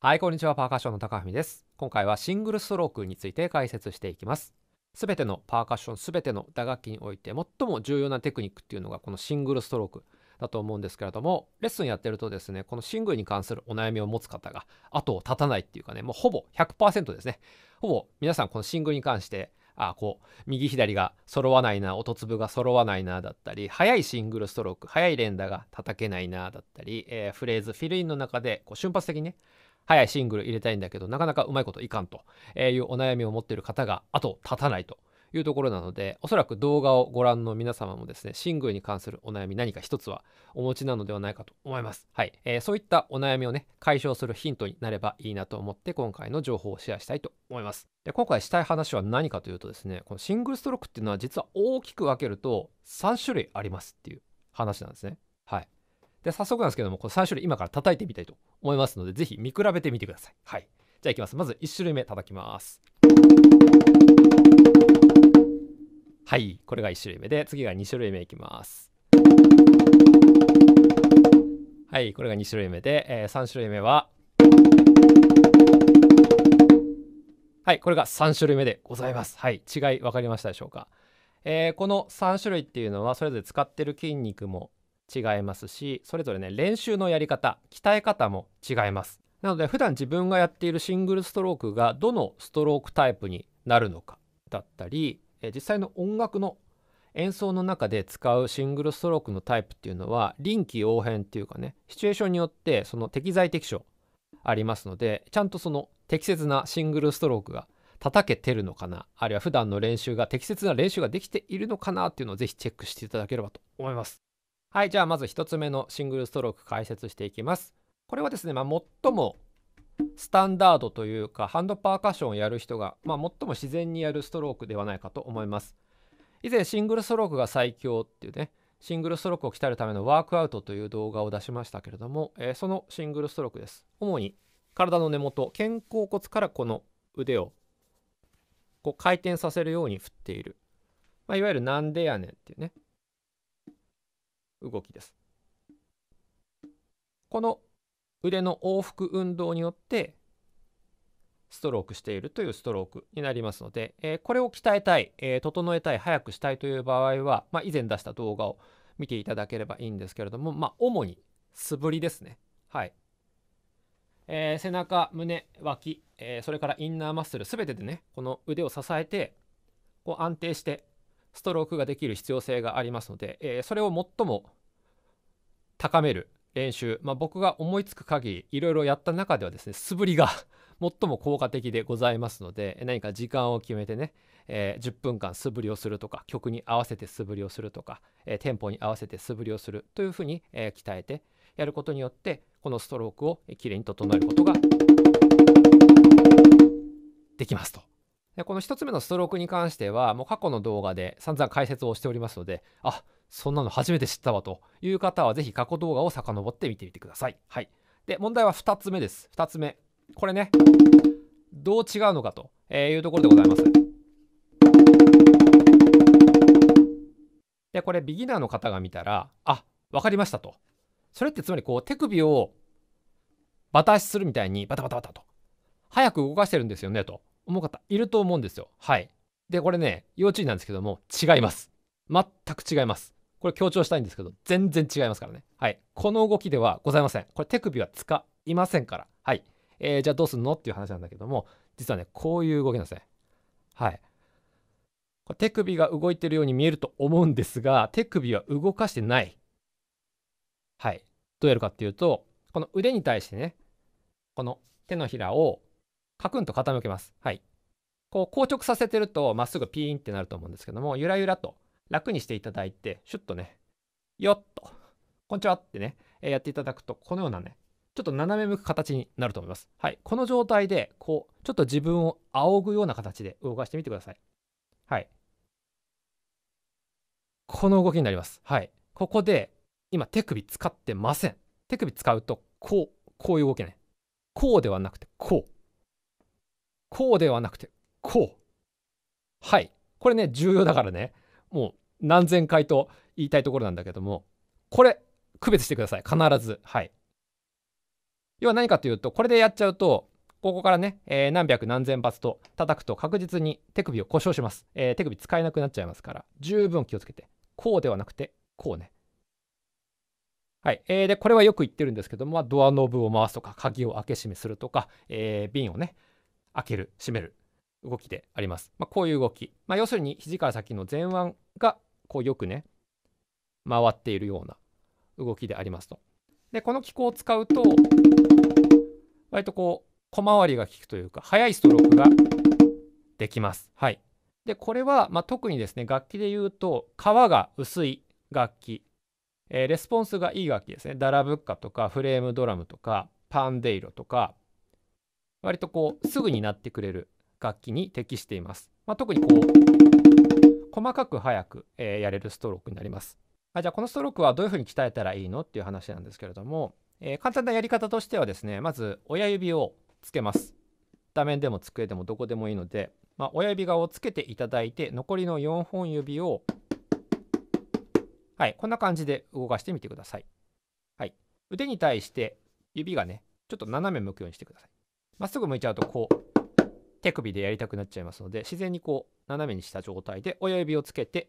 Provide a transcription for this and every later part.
はい、こんにちは。パーカッションの高文です。今回はシングルストロークについて解説していきます。すべてのパーカッション、すべての打楽器において最も重要なテクニックっていうのがこのシングルストロークだと思うんですけれども、レッスンやってるとですね、このシングルに関するお悩みを持つ方が後を絶たないっていうかね、もうほぼ100%ですね。ほぼ皆さんこのシングルに関して、あこう右左が揃わないな音粒が揃わないなだったり速いシングルストローク速い連打が叩けないなだったり、えー、フレーズフィルインの中でこう瞬発的にね早いシングル入れたいんだけどなかなかうまいこといかんというお悩みを持っている方が後立たないというところなのでおそらく動画をご覧の皆様もですねシングルに関するお悩み何か一つはお持ちなのではないかと思いますはい、えー、そういったお悩みをね解消するヒントになればいいなと思って今回の情報をシェアしたいと思いますで今回したい話は何かというとですねこのシングルストロークっていうのは実は大きく分けると3種類ありますっていう話なんですねはいで早速なんですけどもこの3種類今から叩いてみたいと思いますので是非見比べてみてくださいはいじゃあいきますまず1種類目叩きますはいこれが1種類目で次が2種類目いきますはいこれが2種類目で、えー、3種類目ははいこれが3種類目でございますはい違い分かりましたでしょうかえー、この3種類っていうのはそれぞれ使ってる筋肉も違いますしそれぞれね練習のやり方鍛え方も違いますなので普段自分がやっているシングルストロークがどのストロークタイプになるのかだったり実際の音楽の演奏の中で使うシングルストロークのタイプっていうのは臨機応変っていうかねシチュエーションによってその適材適所ありますのでちゃんとその適切なシングルストロークが叩けてるのかなあるいは普段の練習が適切な練習ができているのかなっていうのをぜひチェックしていただければと思います。はい、じゃあまず1つ目のシングルストローク解説していきます。これはですね、まあ、最もスタンダードというかハンドパーカッションをやる人が、まあ、最も自然にやるストロークではないかと思います。以前シングルストロークが最強っていうね、シングルストロークを鍛えるためのワークアウトという動画を出しましたけれども、えー、そのシングルストロークです。主に体の根元、肩甲骨からこの腕をこう回転させるように振っている、まあ、いわゆるなんでやねんっていうね、動きです。この腕の往復運動によってストロークしているというストロークになりますので、えー、これを鍛えたい、えー、整えたい、早くしたいという場合は、まあ、以前出した動画を見ていただければいいんですけれども、まあ、主に素振りですね。はい。えー、背中、胸、脇、えそれからインナーマッスル、すべてでね、この腕を支えて、こう安定してストロークができる必要性がありますので、えー、それを最も高める練習、まあ、僕が思いつく限りいろいろやった中ではですね素振りが 最も効果的でございますので何か時間を決めてね、えー、10分間素振りをするとか曲に合わせて素振りをするとか、えー、テンポに合わせて素振りをするというふうに、えー、鍛えてやることによってこのストロークをきれいに整えることができますとでこの1つ目のストロークに関してはもう過去の動画で散々解説をしておりますのであそんなの初めて知ったわという方はぜひ過去動画を遡って見てみてください。はい、で問題は2つ目です。2つ目これねどう違うのかというところでございます。でこれビギナーの方が見たらあ分かりましたと。それってつまりこう手首をバタ足するみたいにバタバタバタと早く動かしてるんですよねと。思う方いると思うんですよ。はい。で、これね、要注意なんですけども、違います。全く違います。これ強調したいんですけど、全然違いますからね。はい。この動きではございません。これ手首は使いませんから。はい。えー、じゃあどうすんのっていう話なんだけども、実はね、こういう動きなんですね。はい。これ手首が動いてるように見えると思うんですが、手首は動かしてない。はい。どうやるかっていうと、この腕に対してね、この手のひらをカクンと傾けます。はい。こう硬直させてるとまっすぐピーンってなると思うんですけども、ゆらゆらと楽にしていただいて、シュッとね、よっと、こんにちはってね、えー、やっていただくと、このようなね、ちょっと斜め向く形になると思います。はい。この状態で、こう、ちょっと自分を仰ぐような形で動かしてみてください。はい。この動きになります。はい。ここで、今手首使ってません。手首使うと、こう、こういう動きね。こうではなくて、こう。こうではなくて、こう。はい。これね、重要だからね、もう何千回と言いたいところなんだけども、これ、区別してください。必ず。はい。要は何かというと、これでやっちゃうと、ここからね、えー、何百何千発と叩くと確実に手首を故障します、えー、手首使えなくなっちゃいますから、十分気をつけて。こうではなくて、こうね。はい。えー、で、これはよく言ってるんですけども、ドアノブを回すとか、鍵を開け閉めするとか、えー、瓶をね、開ける、閉める動きであります。まあ、こういう動き。まあ、要するに肘から先の前腕がこうよくね、回っているような動きでありますと。で、この機構を使うと、割とこう、小回りが効くというか、速いストロークができます。はい。で、これは、まあ、特にですね、楽器で言うと、皮が薄い楽器、えー、レスポンスがいい楽器ですね。ダラブッカとか、フレームドラムとか、パンデイロとか、割とこうすぐになってくれる楽器に適しています。まあ、特にこう細かく早く、えー、やれるストロークになります。あじゃあこのストロークはどういうふうに鍛えたらいいのっていう話なんですけれども、えー、簡単なやり方としてはですねまず親指をつけます。画面でも机でもどこでもいいので、まあ、親指側をつけていただいて残りの4本指をはいこんな感じで動かしてみてください。はい、腕に対して指がねちょっと斜め向くようにしてください。まっすぐ向いちゃうとこう手首でやりたくなっちゃいますので自然にこう斜めにした状態で親指をつけて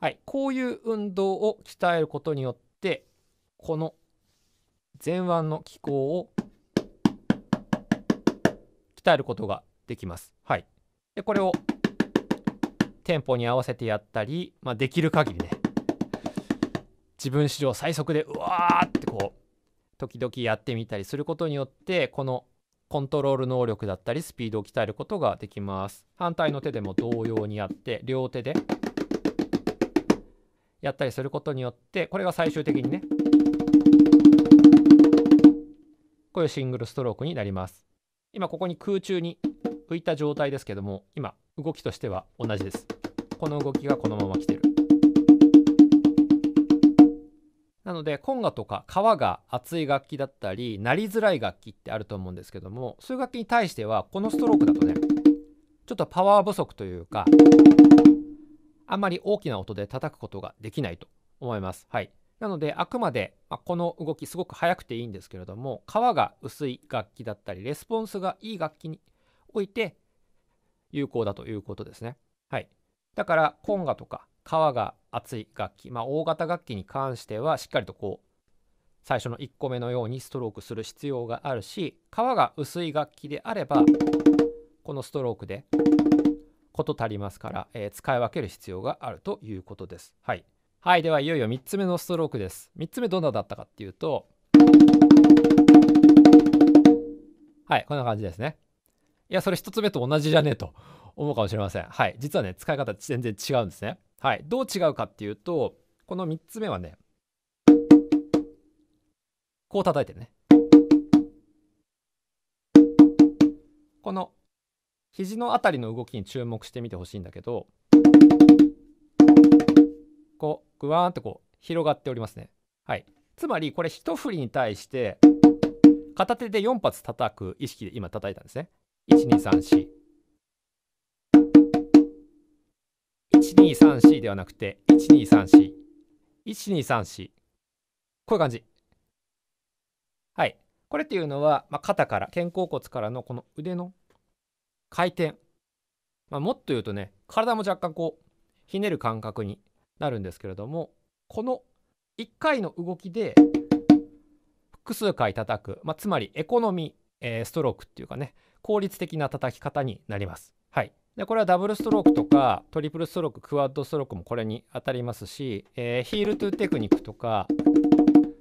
はいこういう運動を鍛えることによってこの前腕の機構を鍛えることができます。はい、でこれをテンポに合わせてやったり、まあ、できる限りね自分史上最速でうわーってこう時々やってみたりすることによってこのコントロール能力だったりスピードを鍛えることができます反対の手でも同様にやって両手でやったりすることによってこれが最終的にねこういうシングルストロークになります今ここに空中に浮いた状態ですけども今動きとしては同じですこの動きがこのまま来てるなのでコンガとか皮が厚い楽器だったりなりづらい楽器ってあると思うんですけどもそういう楽器に対してはこのストロークだとねちょっとパワー不足というかあんまり大きな音で叩くことができないと思います。はい、なのであくまで、まあ、この動きすごく速くていいんですけれども皮が薄い楽器だったりレスポンスがいい楽器において有効だということですね。はい、だからコンガとか革が厚い楽器、まあ、大型楽器に関してはしっかりとこう最初の1個目のようにストロークする必要があるし革が薄い楽器であればこのストロークで事足りますから、えー、使い分ける必要があるということです。はい、はい、ではいよいよ3つ目のストロークです。3つ目どんなだったかっていうとはいこんな感じですね。いやそれ1つ目と同じじゃねえと思うかもしれません。はい実はね使い方全然違うんですね。はい、どう違うかっていうとこの3つ目はねこう叩いてねこの肘の辺りの動きに注目してみてほしいんだけどこうグワーンとこう広がっておりますね。はい、つまりこれ一振りに対して片手で4発叩く意識で今叩いたんですね。1234 1234ではなくて1234 1234こういう感じはいこれっていうのは、まあ、肩から肩甲骨からのこの腕の回転、まあ、もっと言うとね体も若干こうひねる感覚になるんですけれどもこの1回の動きで複数回叩く、まあ、つまりエコノミー、えー、ストロークっていうかね効率的な叩き方になります。はいでこれはダブルストロークとかトリプルストローククワッドストロークもこれに当たりますし、えー、ヒールトゥテクニックとか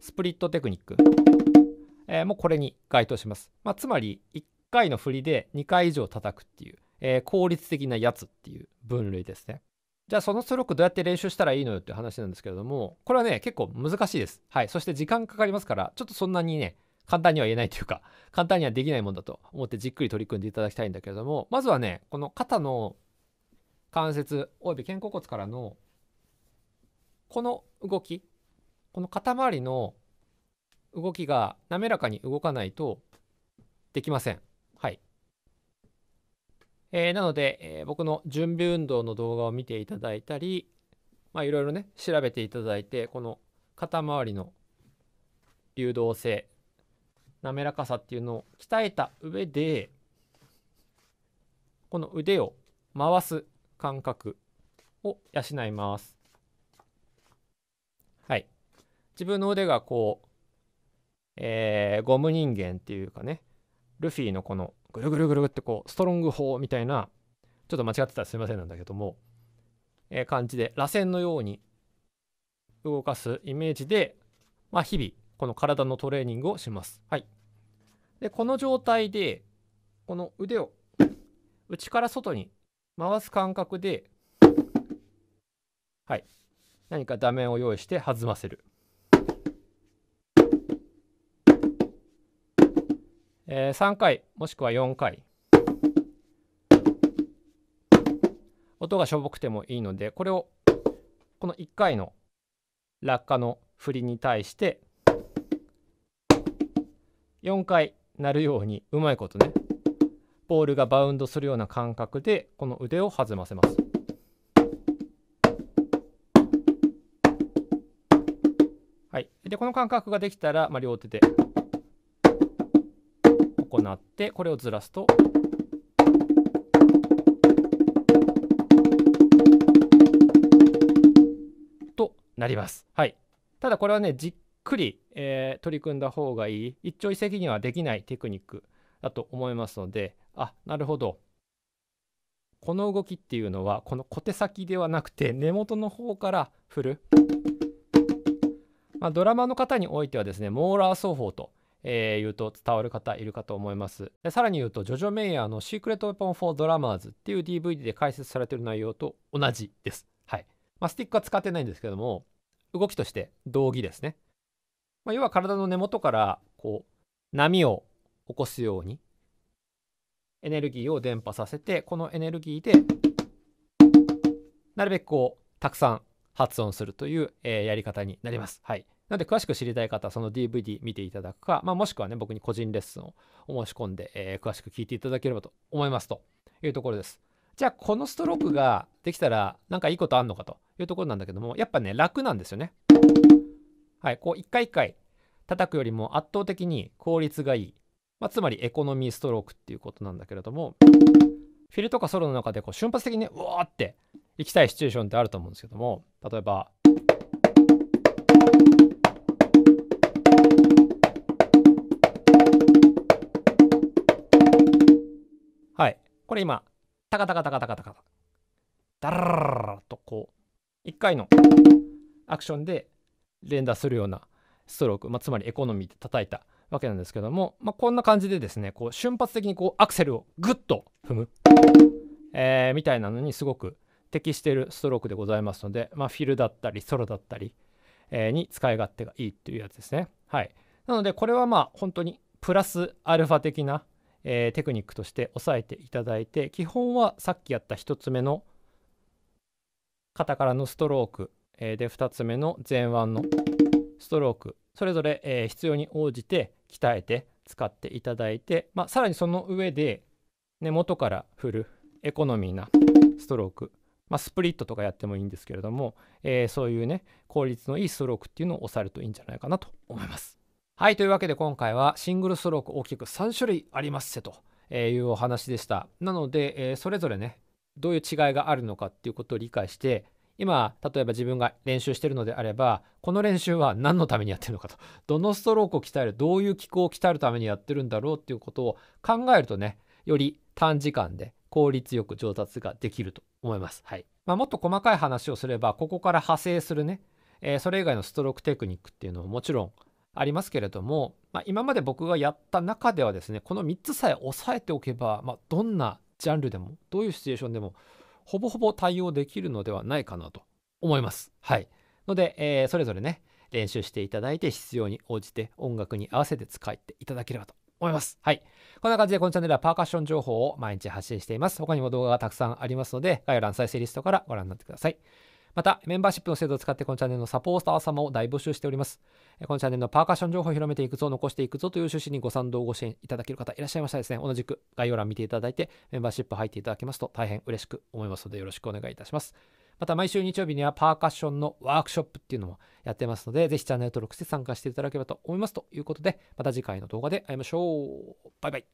スプリットテクニック、えー、もこれに該当します、まあ、つまり1回の振りで2回以上叩くっていう、えー、効率的なやつっていう分類ですねじゃあそのストロークどうやって練習したらいいのよって話なんですけれどもこれはね結構難しいですはいそして時間かかりますからちょっとそんなにね簡単には言えないというか、簡単にはできないもんだと思ってじっくり取り組んでいただきたいんだけれども、まずはね、この肩の関節および肩甲骨からのこの動き、この肩周りの動きが滑らかに動かないとできません。はい。えー、なので、えー、僕の準備運動の動画を見ていただいたり、まあいろいろね、調べていただいて、この肩周りの流動性滑らかさっていうのを鍛えた上でこの腕を回す感覚を養います。はい。自分の腕がこう、えー、ゴム人間っていうかね、ルフィのこのぐるぐるぐるってこう、ストロング法みたいな、ちょっと間違ってたらすいませんなんだけども、えー、感じで、螺旋のように動かすイメージで、まあ日々この体のトレーニングをします。はい。で、この状態で、この腕を内から外に回す感覚で、はい。何か座面を用意して弾ませる。えー、3回もしくは4回音がしょぼくてもいいのでこれをこの1回の落下の振りに対して4回鳴るようにうまいことねボールがバウンドするような感覚でこの腕を弾ませます。はい、でこの感覚ができたら、まあ、両手で行ってこれをずらすと。となります。はい、ただこれはねじっくり取り組んだ方がいい一朝一夕にはできないテクニックだと思いますのであなるほどこの動きっていうのはこの小手先ではなくて根元の方から振る、まあ、ドラマの方においてはですねモーラー奏法とえー、言うと伝わる方いるかと思います。でさらに言うと、ジョジョ・メイヤーのシークレット・ウェポン・フォー・ドラマーズ」っていう DVD で解説されている内容と同じです。はい。まあ、スティックは使ってないんですけども、動きとして道着ですね。まあ、要は体の根元からこう波を起こすようにエネルギーを伝播させてこのエネルギーでなるべくこうたくさん発音するという、えー、やり方になります。はい、なので詳しく知りたい方はその DVD 見ていただくか、まあ、もしくはね僕に個人レッスンを申し込んで、えー、詳しく聞いていただければと思いますというところです。じゃあこのストロークができたらなんかいいことあんのかというところなんだけどもやっぱね楽なんですよね。はい、こう一回一回叩くよりも圧倒的に効率がいい、まあ、つまりエコノミーストロークっていうことなんだけれどもフィルとかソロの中でこう瞬発的にねうわーっていきたいシチュエーションってあると思うんですけども例えば。はい、これ今タカタカタカタカタカダラララとこう1回のアクションで連打するようなストローク、まあ、つまりエコノミーで叩いたわけなんですけども、まあ、こんな感じでですねこう瞬発的にこうアクセルをグッと踏む、えー、みたいなのにすごく適しているストロークでございますので、まあ、フィルだったりソロだったり、えー、に使い勝手がいいっていうやつですね。はい、なのでこれはまあ本当にプラスアルファ的な、えー、テクニックとして押さえていただいて基本はさっきやった1つ目の肩からのストロークえー、で2つ目の前腕のストロークそれぞれ、えー、必要に応じて鍛えて使っていただいて、まあ、さらにその上で根元から振るエコノミーなストローク、まあ、スプリットとかやってもいいんですけれども、えー、そういうね効率のいいストロークっていうのを押さえるといいんじゃないかなと思います。はいというわけで今回はシングルストローク大きく3種類ありますせというお話でした。なので、えー、それぞれねどういう違いがあるのかっていうことを理解して今例えば自分が練習してるのであればこの練習は何のためにやってるのかとどのストロークを鍛えるどういう機構を鍛えるためにやってるんだろうっていうことを考えるとねより短時間で効率よく上達ができると思います。はいまあ、もっと細かい話をすればここから派生するね、えー、それ以外のストロークテクニックっていうのももちろんありますけれども、まあ、今まで僕がやった中ではですねこの3つさえ押さえておけば、まあ、どんなジャンルでもどういうシチュエーションでもほぼほぼ対応できるのではないかなと思います。はい。ので、えー、それぞれね、練習していただいて必要に応じて音楽に合わせて使っていただければと思います。はい。こんな感じでこのチャンネルはパーカッション情報を毎日発信しています。他にも動画がたくさんありますので、概要欄再生リストからご覧になってください。また、メンバーシップの制度を使ってこのチャンネルのサポーター様を大募集しております。このチャンネルのパーカッション情報を広めていくぞ、残していくぞという趣旨にご賛同、ご支援いただける方いらっしゃいましたらですね、同じく概要欄見ていただいて、メンバーシップ入っていただけますと大変嬉しく思いますので、よろしくお願いいたします。また、毎週日曜日にはパーカッションのワークショップっていうのもやってますので、ぜひチャンネル登録して参加していただければと思いますということで、また次回の動画で会いましょう。バイバイ。